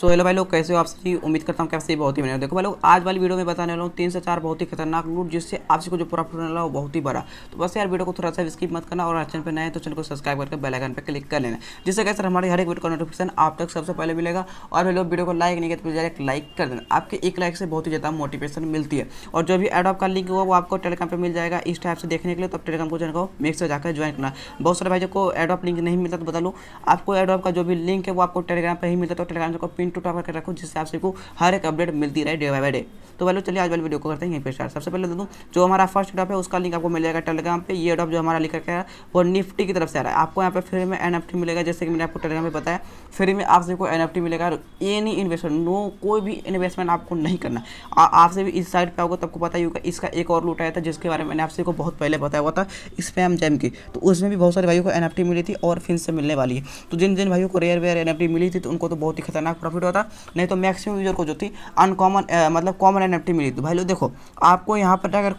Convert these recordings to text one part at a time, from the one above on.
so hello भाई लोग कैसे हो आप सभी उम्मीद करता हूँ कैसे बहुत ही बने देखो भाई लोग आज वाली वीडियो में बताने वाला हूँ तीन से चार बहुत ही खतरनाक लूट जिससे आप सबको जो प्रॉफिट होने वाला वो बहुत ही बड़ा तो बस यार वीडियो को थोड़ा सा स्किप मत करना और चैनल पर नए तो चैनल को सब्सक्राइब करके बेलाइकन पर क्लिक कर लेना जिससे कैसे हमारे हर एक वीडियो का नोटिफिकेशन आप तक सबसे पहले मिलेगा और भाई लोग वीडियो को लाइक नहीं करते डायरेक्ट लाइक कर देना आपके एक लाइक से बहुत ही ज़्यादा मोटिवेशन मिलती है और जो भी एडॉप का लिंक हुआ वो आपको टेलीग्राम पर मिल जाएगा इस टाइप से देखने के लिए तो टेलीग्राम को जो मेक से जाकर ज्वाइन करना बहुत सारे भाई जो को एडॉप लिंक नहीं मिलता तो बता लूँ आपको एडॉप का जो भी लिंक है वो आपको टेलीग्राम पर ही मिलता तो टेलीग्राम को पिन घंटों टॉप करके रखो जिससे आपसे को हर एक अपडेट मिलती रहे डे बाय डे तो वैलो चलिए आज वाले वीडियो को करते हैं यहीं पर स्टार्ट सबसे पहले दोस्तों जो हमारा फर्स्ट डॉप है उसका लिंक आपको मिल जाएगा टेलीग्राम पे ये डॉप जो हमारा लिख रखा है वो निफ्टी की तरफ से आ रहा है आपको यहाँ पे फ्री में एन मिलेगा जैसे कि मैंने आपको टेलीग्राम में बताया फ्री में आपसे कोई एन मिलेगा एनी इन्वेस्टमेंट नो कोई भी इन्वेस्टमेंट आपको नहीं करना आपसे भी इस साइड पर आओगे तब को पता ही होगा इसका एक और लूट आया था जिसके बारे में मैंने आपसे को बहुत पहले बताया हुआ था स्पैम जैम की तो उसमें भी बहुत सारे भाइयों को एन मिली थी और फिर से मिलने वाली है तो जिन जिन भाइयों को रेयर वेयर एन मिली थी तो उनको तो बहुत ही खतरनाक प्रॉफिट वीडियो था नहीं तो मैक्सिमम यूजर को जो थी अनकॉमन मतलब कॉमन एन मिली थी भाई लोग देखो आपको यहाँ पर अगर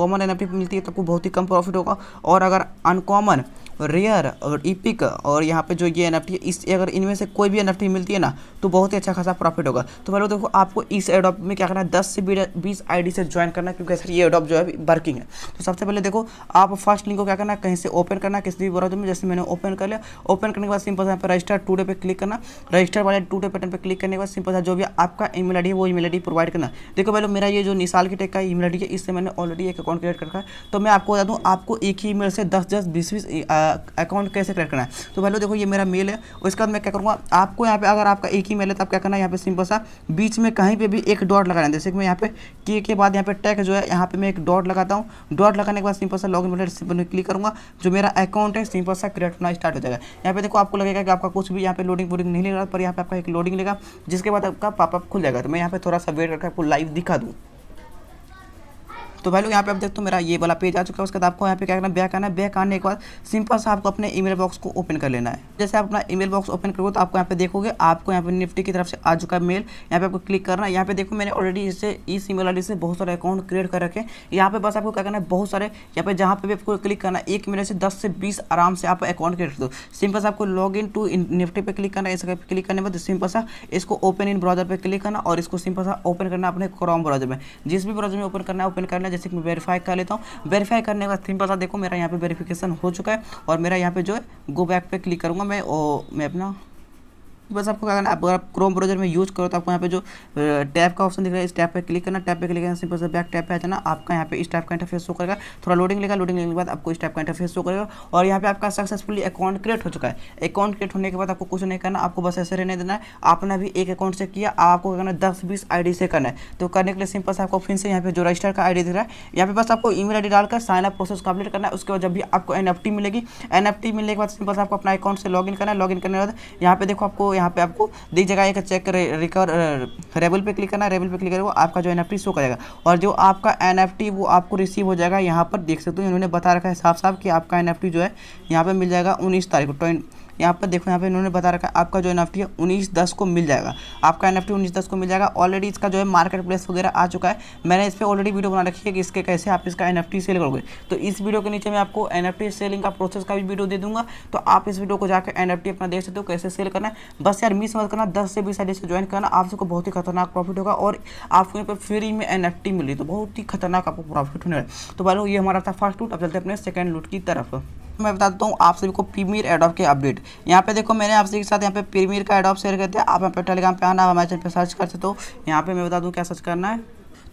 कॉमन एन मिलती है तो आपको बहुत ही कम प्रॉफिट होगा और अगर अनकॉमन रेयर और इपिक और यहाँ पे जो ये एन इस अगर इनमें से कोई भी एन मिलती है ना तो बहुत ही अच्छा खासा प्रॉफिट होगा तो पहले देखो आपको इस एडॉप में क्या करना है दस से बीस आई से ज्वाइन करना है क्योंकि सर ये एडॉप जो है वर्किंग है तो सबसे पहले देखो आप फर्स्ट लिंक को क्या करना है कहीं से ओपन करना किसी भी ब्राउजर में जैसे मैंने ओपन कर लिया ओपन करने के बाद सिंपल यहाँ पर रजिस्टर डे पे क्लिक करना रजिस्टर वाले टू डे बटन पर क्लिक करने के बाद सिंपल जो भी आपका ई मेल है वो ई मेल प्रोवाइड करना देखो पहले मेरा ये जो निशाल की टेक का ई मेल है इससे मैंने ऑलरेडी एक अकाउंट क्रिएट कर रखा है तो मैं आपको बता दूँ आपको एक ही ई से दस दस बीस बीस अकाउंट कैसे क्रिएट करना है तो भाई देखो ये मेरा मेल है और इसके बाद मैं क्या करूँगा आपको यहाँ पे अगर आपका एक ही मेल है तो आप क्या करना है यहाँ पे सिंपल सा बीच में कहीं पे भी एक डॉट लगाना है जैसे कि मैं यहाँ पे के के बाद यहाँ पे टैक जो है यहाँ पे मैं एक डॉट लगाता हूँ डॉट लगाने के बाद सिंपल सा लॉग इन सिंपल में क्लिक करूँगा जो मेरा अकाउंट है सिंपल सा क्रिएट होना स्टार्ट हो जाएगा यहाँ पे देखो आपको लगेगा कि आपका कुछ भी यहाँ पे लोडिंग वोडिंग नहीं ले रहा पर यहाँ पे आपका एक लोडिंग लेगा जिसके बाद आपका पापअप खुल जाएगा तो मैं यहाँ पे थोड़ा सा वेट करके आपको लाइव दिखा दूँ तो भाई लोग यहाँ पे आप देखते हो मेरा ये वाला पेज आ चुका है उसके बाद आपको यहाँ पे क्या करना बैक आना है बैक आने के बाद सिंपल सा आपको अपने ईमेल बॉक्स को ओपन कर लेना है जैसे आप अपना ईमेल बॉक्स ओपन करोगे तो आपको यहाँ पे देखोगे आपको यहाँ पे निफ्टी की तरफ से आ चुका है मेल यहाँ पे आपको क्लिक करना है यहाँ पे देखो मैंने ऑलरेडी इसे इस ईमेल आई से बहुत सारे अकाउंट क्रिएट कर रखे यहाँ पे बस आपको क्या करना है बहुत सारे यहाँ पे जहाँ पे भी आपको क्लिक करना है एक मिनट से दस से बीस आराम से आप अकाउंट क्रिएट कर दो सिंपल सा आपको लॉग इन टू निफ्टी पे क्लिक करना है इसका क्लिक करने बाद सिंपल सा इसको ओपन इन ब्राउजर पर क्लिक करना और इसको सिंपल सा ओपन करना अपने क्रॉम ब्राउजर में जिस भी ब्राउजर में ओपन करना है ओपन करना जैसे कि मैं वेरीफाई कर लेता हूँ वेरीफाई करने के बाद थीम देखो मेरा यहाँ पे वेरीफिकेशन हो चुका है और मेरा यहाँ पे जो है गो बैक पे क्लिक करूँगा मैं ओ मैं अपना बस आपको अगर आप अगर आप क्रोम ब्राउजर में यूज़ करो तो आपको यहाँ पे जो टैप का ऑप्शन दिख रहा है इस टैप पे क्लिक करना टैप पे क्लिक करना सिंपल से बैक टैप पे आ जाना आपका यहाँ पे इस टाइप का इंटरफेस शो करेगा थोड़ा लोडिंग लेगा लोडिंग लेने के बाद आपको इस टाइप का इंटरफेस शो करेगा और यहाँ पे आपका सक्सेसफुली अकाउंट क्रिएट हो चुका है अकाउंट क्रिएट होने के बाद आपको कुछ नहीं करना आपको बस ऐसे रहने देना है आपने अभी एक अकाउंट से किया आपको करना है दस बीस आई से करना है तो करने के लिए सिंपल से आपको फिर से यहाँ पे जो रजिस्टर का आई दिख रहा है यहाँ पे बस आपको ई मेल डालकर साइन अप प्रोसेस कंप्लीट करना है उसके बाद जब भी आपको एन मिलेगी एन मिलने के बाद सिंपल से आपको अपना अकाउंट से लॉग करना है लॉग करने के बाद यहाँ पे देखो आपको यहाँ पे आपको देख जाएगा एक चेक रिकवर रेबल पे क्लिक करना है रेबल पे क्लिक करेगा आपका जो एन एफ शो करेगा और जो आपका एन वो आपको रिसीव हो जाएगा यहाँ पर देख सकते हो इन्होंने बता रखा है साफ साफ कि आपका एन जो है यहाँ पर मिल जाएगा उन्नीस तारीख को ट्वेंट यहाँ पर देखो यहाँ पे इन्होंने बता रखा है आपका जो एन है उन्नीस दस को मिल जाएगा आपका एन एफ दस को मिल जाएगा ऑलरेडी इसका जो है मार्केट प्लेस वगैरह आ चुका है मैंने इस पर ऑलरेडी वीडियो बना रखी है कि इसके कैसे आप इसका एन सेल करोगे तो इस वीडियो के नीचे मैं आपको एन सेलिंग का प्रोसेस का भी वीडियो दे दूँगा तो आप इस वीडियो को जाकर एन अपना देख सकते हो कैसे सेल करना है बस यार मिस मत करना दस से बीस आई से ज्वाइन करना आप सबको बहुत ही खतरनाक प्रॉफिट होगा और आपको यहाँ पर फ्री में एन एफ मिली तो बहुत ही खतरनाक आपको प्रॉफिट होने वाला तो बोलो ये हमारा था फर्स्ट लूट अब चलते अपने सेकेंड लूट की तरफ मैं बता देता हूँ आप सभी को प्रीमियर एडॉप के अपडेट यहाँ पे देखो मैंने आप सभी के साथ यहाँ पे प्रीमियर का एडॉप शेयर करते हैं आप यहाँ पे टेलीग्राम पे आना आप हमारे चैनल पे सर्च कर सकते हो यहाँ पे मैं बता दूँ क्या सर्च करना है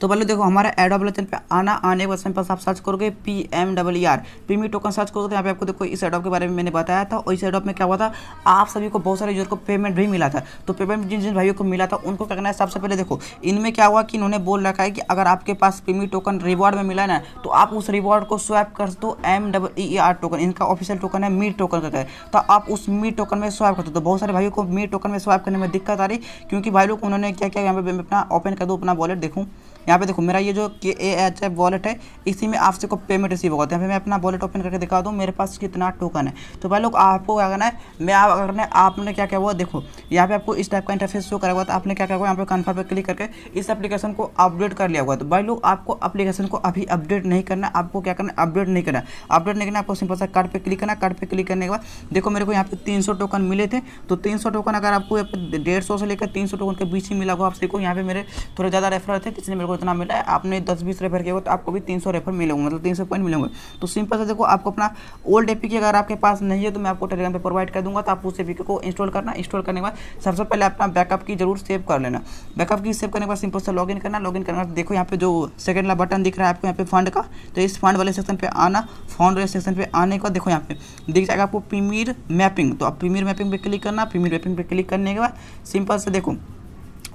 तो पहले देखो हमारा एड ऑफ चैनल पे आना आने के बाद समय पास आप सर्च करोगे पी एम डब्ल्यू आर पीमी टोकन सर्च करोगे तो यहाँ पे आपको देखो इस एडॉप के बारे में मैंने बताया था और इस एडॉप में क्या हुआ था आप सभी को बहुत सारे यूजर को पेमेंट भी मिला था तो पेमेंट जिन जिन भाइयों को मिला था उनको क्या करना है सबसे पहले देखो इनमें क्या हुआ कि इन्होंने बोल रखा है कि अगर आपके पास पीमी टोकन रिवॉर्ड में मिला ना तो आप उस रिवॉर्ड को स्वैप कर दो M W E R token इनका ऑफिशियल टोकन है मीट टोकन का तो आप उस मीट टोकन में स्वैप कर दो तो बहुत सारे भाइयों को मीट टोकन में स्वैप करने में दिक्कत आ रही क्योंकि भाई लोग उन्होंने क्या क्या यहाँ पे अपना ओपन कर दो अपना वॉलेट देखूँ यहाँ पे देखो मेरा ये जो के ए एच एफ वॉलेट है इसी में आपसे को पेमेंट रिसीव होगा तो यहाँ पे मैं अपना वॉलेट ओपन करके दिखा दूँ मेरे पास कितना टोकन है तो भाई लोग आपको क्या करना है मैं आप अगर करना है आपने क्या क्या हुआ देखो यहाँ पे आपको इस टाइप का इंटरफेस शो करा हुआ तो आपने क्या क्या हुआ यहाँ पे कन्फर्म पर क्लिक करके इस अपलीकेशन को अपडेट कर लिया हुआ तो भाई लोग आपको अपलीकेशन को अभी अपडेट नहीं करना आपको क्या करना अपडेट नहीं करना अपडेट नहीं करना आपको सिंपल सा कार्ड पर क्लिक करना कार्ड पर क्लिक करने के बाद देखो मेरे को यहाँ पे तीन टोकन मिले थे तो तीन टोकन अगर आपको डेढ़ से लेकर तीन टोकन के बीच ही मिला हुआ आपसे को यहाँ पे मेरे थोड़े ज़्यादा रेफर थे तो इसलिए मेरे को इतना मिला है आपने दस बीस रेफर किया तो आपको भी तीन सौ रेफर मिलेंगे मतलब तीन सौ पॉइंट मिलेंगे तो सिंपल से देखो आपको अपना ओल्ड एपी की अगर आपके पास नहीं है तो मैं आपको टेलीग्राम पर प्रोवाइड कर दूंगा तो आप उस एपी को इंस्टॉल करना इंस्टॉल करने के बाद सबसे पहले अपना बैकअप की जरूर सेव कर लेना बैकअप की सेव करने के बाद सिंपल से लॉगिन करना लॉगिन करना देखो यहाँ पे जो सेकंड वाला बटन दिख रहा है आपको यहाँ पे फंड का तो इस फंड वाले सेक्शन पर आना फंड वाले सेक्शन पर आने का देखो यहाँ पे दिख जाएगा आपको प्रीमियर मैपिंग तो आप प्रीमियर मैपिंग पर क्लिक करना प्रीमियर मैपिंग पर क्लिक करने के बाद सिंपल से देखो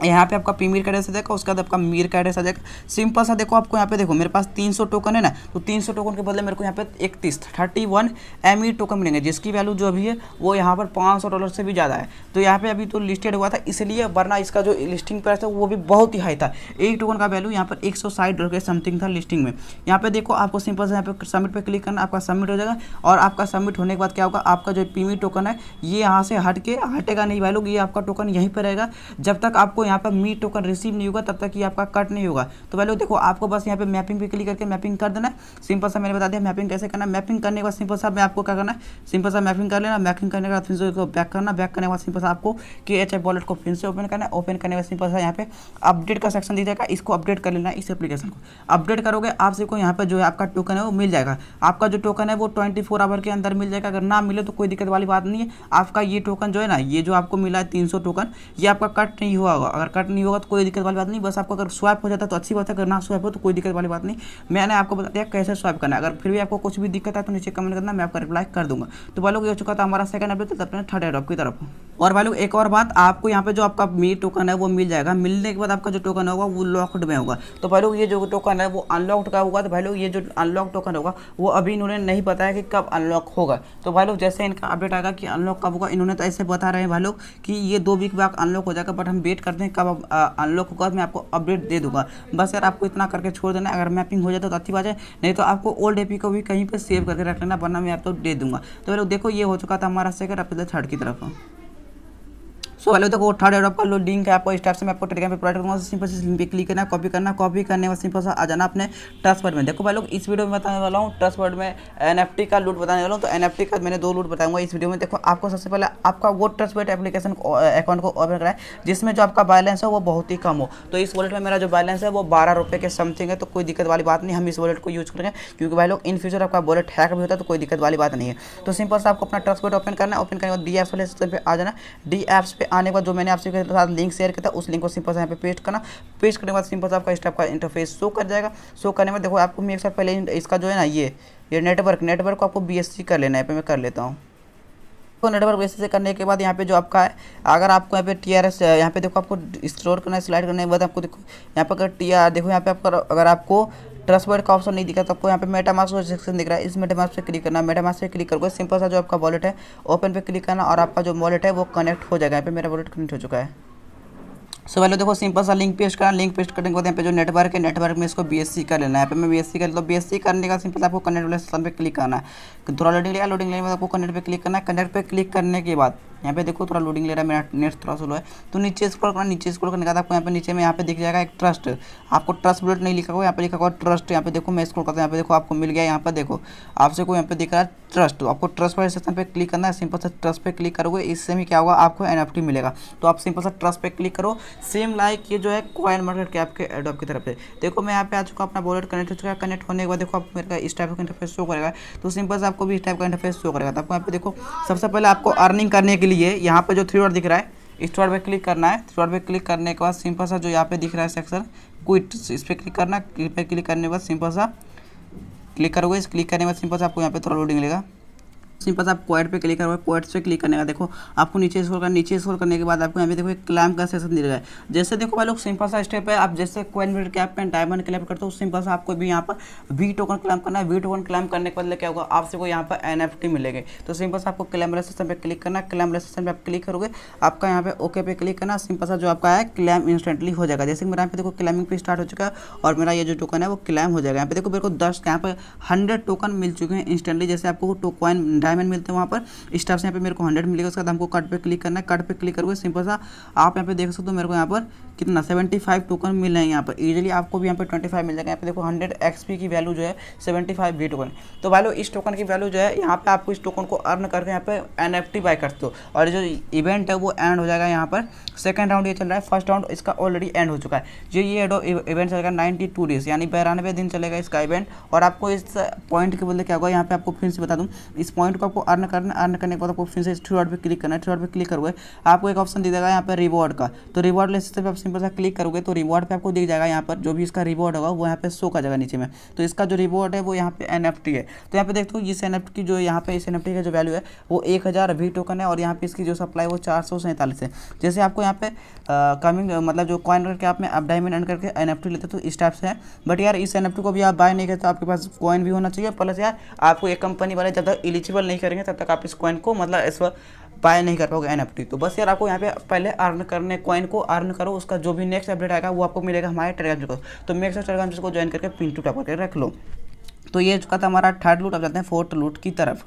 यहाँ पे आपका पीमीर का एड्रेस आ जाएगा उसके बाद आपका मीर का एड्रेस आ जाएगा सिंपल सा देखो आपको यहाँ पे देखो मेरे पास 300 टोकन है ना तो 300 टोकन के बदले मेरे को यहाँ पे इकतीस thirty one M E token मिलेंगे जिसकी वैल्यू जो अभी है वो यहाँ पर पाँच सौ डॉलर से भी ज़्यादा है तो यहाँ पे अभी तो लिस्टेड हुआ था इसलिए वरना इसका जो लिस्टिंग प्राइस था वो भी बहुत ही हाई था एक टोकन का वैल्यू यहाँ पर एक डॉलर के समथिंग था लिस्टिंग में यहाँ पे देखो आपको सिंपल से यहाँ पे सबमिट पर क्लिक करना आपका सबमिट हो जाएगा और आपका सबमिट होने के बाद क्या होगा आपका जो पीमी टोकन e है ये यहाँ से हट के हटेगा नहीं वैल्यू ये आपका टोकन यहीं पर रहेगा जब तक आपको यहाँ पर मी टोकन रिसीव नहीं होगा तब तक ये आपका कट नहीं होगा तो पहले देखो आपको बस यहाँ पे मैपिंग पे क्लिक करके मैपिंग कर देना सिंपल सा मैंने बता दिया मैपिंग कैसे करना मैपिंग करने के बाद सिंपल सा मैं आपको क्या करना सिंपल सा मैपिंग कर लेना मैपिंग करने के बाद फिर से बैक करना बैक करने के बाद सिंपल सा आपको के एच आई वॉलेट को फिर से ओपन करना ओपन करने के बाद सिंपल सा यहाँ पे अपडेट का सेक्शन दी जाएगा इसको अपडेट कर लेना इस एप्लीकेशन को अपडेट करोगे आप सबको यहाँ पर जो है आपका टोकन है वो मिल जाएगा आपका जो टोकन है वो ट्वेंटी फोर आवर के अंदर मिल जाएगा अगर ना मिले तो कोई दिक्कत वाली बात नहीं है आपका ये टोकन जो है ना ये जो आपको मिला है तीन सौ टोकन ये आपका कट नहीं हुआ होगा अगर कट नहीं होगा तो कोई दिक्कत वाली बात नहीं बस आपको अगर स्वाइप हो जाता है तो अच्छी बात है अगर ना स्वाइप हो तो कोई दिक्कत वाली बात नहीं मैंने आपको बता दिया कैसे स्वाइप करना है अगर फिर भी आपको कुछ भी दिक्कत है तो नीचे कमेंट करना मैं आपका रिप्लाई कर दूंगा तो बोलोगे हो चुका था हमारा सेकंड अपडेट तब थर्ड एडॉप की तरफ और भाई लोग एक और बात आपको यहाँ पे जो आपका मी टोकन है वो मिल जाएगा मिलने के बाद आपका जो टोकन होगा वो लॉक्ड में होगा तो भाई लोग ये जो टोकन है वो अनलॉक्ड का होगा तो भाई लोग ये जो अनलॉक टोकन होगा वो अभी इन्होंने नहीं बताया कि कब अनलॉक होगा तो भाई लोग जैसे इनका अपडेट आएगा कि अनलॉक कब होगा इन्होंने तो ऐसे बता रहे हैं भाई लोग कि ये दो वीक बाद अनलॉक हो जाएगा बट हम वेट करते हैं कब अनलॉक होगा मैं आपको अपडेट दे दूंगा बस यार आपको इतना करके छोड़ देना अगर मैपिंग हो जाए तो अच्छी बात है नहीं तो आपको ओल्ड एपी को भी कहीं पर सेव करके रख लेना वरना मैं आपको दे दूंगा तो भाई लोग देखो ये हो चुका था हमारा सेकंड अपने थर्ड की तरफ सो पहले देखो थर्ड एडअप का लो लिंक है आपको इस टाइप से मैं आपको टेलीग्राम पर प्रोवाइड करूँगा सिंपल से लिंक पे क्लिक करना कॉपी करना कॉपी करने में सिंपल सा आ जाना अपने ट्रस्ट में देखो भाई लोग इस वीडियो में बताने वाला हूँ ट्रस्ट में एन का लूट बताने वाला हूँ तो एन का मैंने दो लूट बताऊंगा इस वीडियो में देखो आपको सबसे पहले आपका वो ट्रस्ट एप्लीकेशन अकाउंट को ओपन कराए जिसमें जो आपका बैलेंस है वो बहुत ही कम हो तो इस वॉलेट में मेरा जो बैलेंस है वो बारह रुपये के समथिंग है तो कोई दिक्कत वाली बात नहीं हम इस वॉलेट को यूज़ करेंगे क्योंकि भाई लोग इन फ्यूचर आपका वॉलेट हैक भी होता है तो कोई दिक्कत वाली बात नहीं है तो सिंपल से आपको अपना ट्रस्ट ओपन करना है ओपन करने के बाद डी एप्स वाले पे आ जाना डी एप्स पे आने के बाद जो मैंने आपसे साथ लिंक शेयर किया था उस लिंक को सिंपल से यहाँ पे पेस्ट करना पेस्ट करने के बाद सिंपल से आपका स्टाफ का इंटरफेस शो कर जाएगा शो करने में देखो आपको मैं एक साथ पहले इसका जो है ना ये ये नेटवर्क नेटवर्क को आपको बी कर लेना है पे मैं कर लेता हूँ तो नेटवर्क बेसिस से करने के बाद यहाँ पे जो आपका है अगर आपको यहाँ पे टी आर एस यहाँ पे देखो आपको स्क्रोल करना है स्लाइड करने के बाद आपको देखो यहाँ पर टी आर देखो यहाँ पे आपका अगर आपको ट्रस्ट वर्ड का ऑप्शन नहीं दिखा तो आपको यहाँ पे मेटामास्क सेक्शन दिख रहा है इस मेटामास्क पे क्लिक करना मेटामास्क पे क्लिक करके सिंपल सा जो आपका वॉलेट है ओपन पे क्लिक करना और आपका जो वॉलेट है वो कनेक्ट हो जाएगा यहाँ पे मेरा वॉलेट कनेक्ट हो चुका है सो पहले देखो सिंपल सा लिंक पेस्ट करना लिंक पेस्ट करने के बाद यहाँ पे जो नेटवर्क है नेटवर्क में इसको बीएससी कर लेना है मैं पे मैं बीएससी कर लेता हूँ बीएससी करने का सिंपल आपको कनेक्ट वाले सेक्शन पे क्लिक करना है तो थोड़ा लोडिंग लिया लोडिंग लेने के बाद आपको कनेक्ट पे क्लिक करना है कनेक्ट पे क्लिक करने के बाद यहाँ पे देखो थोड़ा लोडिंग ले रहा है मेरा नेट थोड़ा स्लो है तो नीचे स्क्रॉल करना नीचे स्क्रॉल करने के बाद आपको यहाँ पे नीचे में यहाँ पे दिख जाएगा एक ट्रस्ट आपको ट्रस्ट बुलेट नहीं लिखा हुआ यहाँ पे लिखा हुआ ट्रस्ट यहाँ पे देखो मैं स्क्रॉल करता हूँ यहाँ पे देखो आपको मिल गया यहाँ पर देखो आपसे को यहाँ पे दिख रहा है ट्रस्ट तो आपको ट्रस्ट पर सेक्शन पर क्लिक करना है सिंपल से ट्रस्ट पर क्लिक करोगे इससे में क्या होगा आपको एन मिलेगा तो आप सिंपल से ट्रस्ट पर क्लिक करो सेम लाइक ये जो है कॉइन मार्केट के आपके एडॉप की तरफ से देखो मैं यहाँ पे आ चुका अपना वॉलेट कनेक्ट हो चुका है कनेक्ट होने के बाद देखो आपको मेरा इस टाइप का इंटरफेस शो करेगा तो सिंपल से आपको भी इस टाइप का इंटरफेस शो करेगा तो आपको यहाँ पे देखो सबसे पहले आपको अर्निंग करने के के लिए यहाँ पे जो थ्री वर्ड दिख रहा है इस थ्री पर क्लिक करना है थ्री डॉट पे क्लिक करने के बाद सिंपल सा जो यहाँ पे दिख रहा है सेक्शन क्विट इस पर क्लिक करना क्लिक पर क्लिक करने के बाद सिंपल सा क्लिक करोगे इस क्लिक करने के बाद सिंपल सा आपको यहाँ पे थोड़ा लोडिंग मिलेगा सिंपल सा आप क्वाइट पे क्लिक करोगे क्वाइट पे क्लिक करने का देखो आपको नीचे स्कोर कर नीचे स्कोर करने के बाद आपको यहाँ पे देखो एक क्लैम का सेशन दिख रहा है जैसे देखो भाई लोग सिंपल सा स्टेप है आप जैसे क्वाइन मिनट कैप में डायमंड क्लैम करते हो सिंपल सा आपको भी यहाँ पर वी टोकन क्लैम करना है वी टोकन क्लैम करने के बाद क्या होगा आपसे को यहाँ पर एन मिलेगी तो सिंपल सा आपको क्लैम सिस्टम पर क्लिक करना क्लैम सिस्टम पर आप क्लिक करोगे आपका यहाँ पे ओके पे क्लिक करना सिंपल सा जो आपका है क्लैम इंस्टेंटली हो जाएगा जैसे मेरा यहाँ पे देखो क्लैमिंग भी स्टार्ट हो चुका है और मेरा ये जो टोकन है वो क्लैम हो जाएगा यहाँ पे देखो मेरे को दस यहाँ पे हंड्रेड टोकन मिल चुके हैं इंस्टेंटली जैसे आपको टोकन डायमंड मिलते हैं वहाँ पर स्टाफ से यहाँ पे मेरे को हंड्रेड मिलेगा उसके बाद हमको कट पे क्लिक करना है कट पे क्लिक करोगे सिंपल सा आप यहाँ पे देख सकते हो मेरे को यहाँ पर कितना सेवेंटी फाइव टोकन मिल रहे हैं यहाँ पर ईजिली आपको भी यहाँ पर ट्वेंटी फाइव मिल जाएगा यहाँ पे देखो हंड्रेड एक्स पी की वैल्यू जो है सेवेंटी फाइव बी टोकन तो वालो इस टोकन की वैल्यू जो है यहाँ पे आपको इस टोकन को अर्न करके यहाँ पे एन एफ टी बाय करते हो और जो इवेंट है वो एंड हो जाएगा यहाँ पर सेकेंड राउंड ये चल रहा है फर्स्ट राउंड इसका ऑलरेडी एंड हो चुका है जो ये इवेंट चलेगा नाइन्टी टू डेज यानी बयानवे दिन चलेगा इसका इवेंट और आपको इस पॉइंट के बदले क्या होगा यहाँ पे आपको फिर से बता दूँ इस पॉइंट पॉइंट को आपको अर्न करना अर्न करने के बाद आपको फिर से थ्री डॉट पर क्लिक करना है थ्री डॉट पर क्लिक करोगे आपको एक ऑप्शन दे देगा यहाँ पर रिवॉर्ड का तो रिवॉर्ड ले सकते आप सिंपल सा क्लिक करोगे तो रिवॉर्ड पर आपको दिख जाएगा यहाँ पर जो भी इसका रिवॉर्ड होगा वो यहाँ पर शो का जाएगा नीचे में तो इसका जो रिवॉर्ड है वो यहाँ पे एन है तो यहाँ पे देखते हो इस एन की जो यहाँ पे इस एन का जो वैल्यू है वो एक हज़ार वी टोकन है और यहाँ पर इसकी जो सप्लाई वो चार सौ है जैसे आपको यहाँ पे कमिंग मतलब जो कॉइन करके आप में आप डायमंड एंड करके एन लेते तो इस टाइप से बट यार इस एन को भी आप बाय नहीं करते तो आपके पास कॉइन भी होना चाहिए प्लस यार आपको एक कंपनी वाले ज़्यादा इलिजिबल इनेबल नहीं करेंगे तब तक आप इस कॉइन को मतलब इस बाय नहीं कर पाओगे एन तो बस यार आपको यहाँ पे पहले अर्न करने कॉइन को अर्न करो उसका जो भी नेक्स्ट अपडेट आएगा वो आपको मिलेगा हमारे टेलीग्राम तो को तो मेरे साथ टेलीग्राम चैनल को ज्वाइन करके पिन टू टैप करके रख लो तो ये चुका था हमारा थर्ड लूट अब जाते हैं फोर्थ लूट की तरफ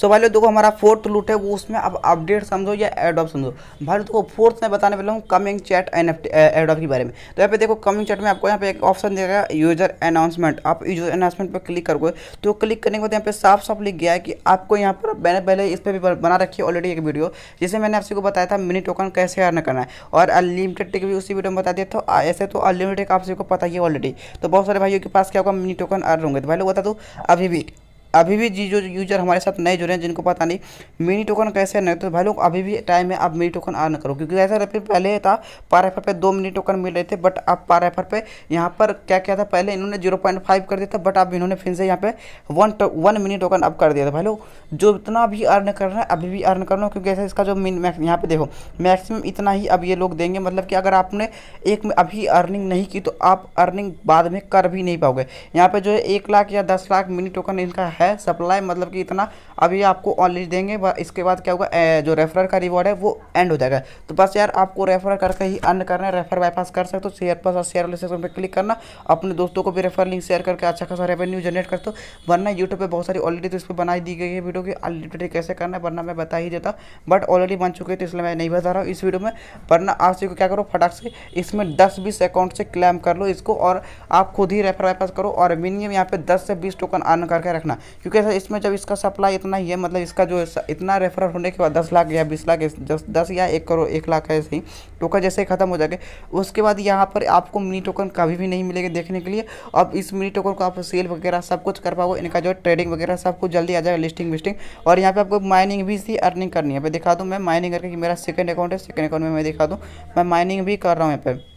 सो भाई लोग देखो हमारा फोर्थ लूट है वो उसमें अब अपडेट समझो या एडॉप समझो भाई लोग देखो फोर्थ मैं बताने वाला हूँ coming chat N F airdrop के बारे में तो यहाँ पे देखो कमिंग चैट में आपको यहाँ पे एक ऑप्शन देगा यूजर अनाउंसमेंट आप यूजर अनाउंसमेंट पर क्लिक करोगे तो क्लिक करने के बाद यहाँ पे साफ साफ लिख गया है कि आपको यहाँ पर मैंने पहले इस पर भी बना रखी है ऑलरेडी एक वीडियो जिसे मैंने आपसे को बताया था मिनी टोकन कैसे अर्न करना है और अनलिमिटेड टिक भी उसी वीडियो में बता दिया था ऐसे तो अनलिमिटेड आप सबको पता ही है ऑलरेडी तो बहुत सारे भाइयों के पास क्या होगा मिनी टोकन अर्न होंगे तो भाई लोग बता दो अभी भी अभी भी जी जो यूजर हमारे साथ नए जुड़े हैं जिनको पता नहीं मिनी टोकन कैसे नहीं तो भाई लोग अभी भी टाइम है आप मिनी टोकन अर्न करो क्योंकि ऐसा फिर पहले था पार एफर पर दो मिनी टोकन मिल रहे थे बट अब पार एफर पर यहाँ पर क्या क्या था पहले इन्होंने जीरो पॉइंट फाइव कर दिया था बट अब इन्होंने फिर से यहाँ पे वन वन मिनी टोकन अब कर दिया था भाई लोग जो इतना भी अर्न कर रहे हैं अभी भी अर्न कर रहे क्योंकि ऐसा इसका जो मिन यहाँ पे देखो मैक्सिमम इतना ही अब ये लोग देंगे मतलब कि अगर आपने एक अभी अर्निंग नहीं की तो आप अर्निंग बाद में कर भी नहीं पाओगे यहाँ पे जो है एक लाख या दस लाख मिनी टोकन इनका है सप्लाई मतलब कि इतना अभी आपको ऑनलाइन देंगे इसके बाद क्या होगा जो रेफरल का रिवॉर्ड है वो एंड हो जाएगा तो बस यार आपको रेफर करके ही अर्न करना है रेफर बाईपास कर सकते हो शेयर और शेयर वाले सेक्शन पर क्लिक करना अपने दोस्तों को भी रेफर लिंक शेयर करके अच्छा खासा रेवेन्यू जनरेट कर दो वरना यूट्यूब पर बहुत सारी ऑलरेडी तो इस पर बनाई दी गई है वीडियो की अनलिमिटेड कैसे करना है वरना मैं बता ही देता बट ऑलरेडी बन चुके तो इसलिए मैं नहीं बता रहा हूँ इस वीडियो में वरना आप सी को क्या करो फटाक से इसमें दस बीस अकाउंट से क्लेम कर लो इसको और आप खुद ही रेफर वाइपास करो और मिनिमम यहाँ पे दस से बीस टोकन अर्न करके रखना क्योंकि इसमें जब इसका सप्लाई इतना करना ही है मतलब इसका जो इतना रेफरल होने के बाद दस लाख या बीस लाख दस दस या एक करोड़ एक लाख ऐसे ही टोकन जैसे ही ख़त्म हो जाएगा उसके बाद यहाँ पर आपको मिनी टोकन कभी भी नहीं मिलेगा देखने के लिए अब इस मिनी टोकन को आप सेल वगैरह सब कुछ कर पाओगे इनका जो ट्रेडिंग वगैरह सब कुछ जल्दी आ जाएगा लिस्टिंग विस्टिंग और यहाँ पर आपको माइनिंग भी इसकी अर्निंग करनी है मैं दिखा दूँ मैं माइनिंग करके मेरा सेकेंड अकाउंट है सेकेंड अकाउंट में मैं दिखा दूँ मैं माइनिंग भी कर रहा हूँ यहाँ पर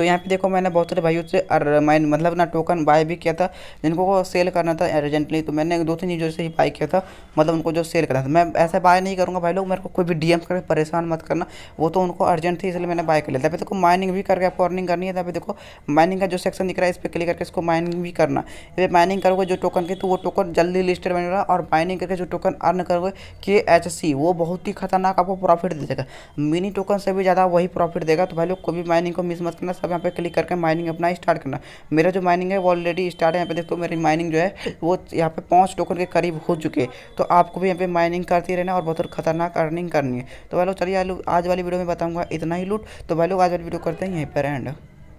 तो यहाँ पे देखो मैंने बहुत सारे भाइयों से और मतलब ना टोकन बाय भी किया था जिनको सेल करना था अर्जेंटली तो मैंने दो तीन चीज़ों से ही बाय किया था मतलब उनको जो सेल करना था मैं ऐसा बाय नहीं करूँगा भाई लोग मेरे को कोई भी डी करके परेशान मत करना वो तो उनको अर्जेंट थी इसलिए मैंने बाय कर लिया था देखो माइनिंग भी करके आपको अर्निंग करनी है तभी देखो माइनिंग का जो सेक्शन दिख रहा है इस पर क्लिक करके इसको माइनिंग भी करना ये माइनिंग करोगे जो टोकन की तो वो टोकन जल्दी लिस्टेड बनेगा और माइनिंग करके जो टोकन अर्न करोगे के एच सी वो बहुत ही खतरनाक आपको प्रॉफिट दे देगा मिनी टोकन से भी ज़्यादा वही प्रॉफिट देगा तो भाई लोग को भी माइनिंग को मिस मत करना सब आप यहाँ पे क्लिक करके माइनिंग अपना स्टार्ट करना मेरा जो माइनिंग है वो ऑलरेडी स्टार्ट है यहाँ पे देखो मेरी माइनिंग जो है वो यहाँ पे पाँच टोकन के करीब हो चुके तो आपको भी यहाँ पे माइनिंग करती रहना और बहुत खतरनाक अर्निंग करनी है तो भाई लोग चलिए आज वाली वीडियो में बताऊँगा इतना ही लूट तो भाई लोग आज वाली वीडियो करते हैं यहीं पर एंड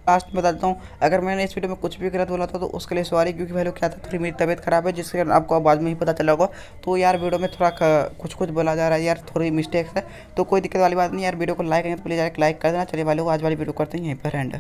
लास्ट में बता देता हूँ अगर मैंने इस वीडियो में कुछ भी गलत बोला था तो उसके लिए सॉरी क्योंकि लोग क्या था थोड़ी मेरी तबीयत खराब है जिसके कारण आपको बाद में ही पता चला होगा तो यार वीडियो में थोड़ा कुछ कुछ बोला जा रहा है यार थोड़ी मिस्टेक्स है तो कोई दिक्कत वाली बात नहीं यार वीडियो को लाइक नहीं तो प्लीज़ लाइक कर देना चलिए वाले आज वाली वीडियो करते हैं यहीं पर एंड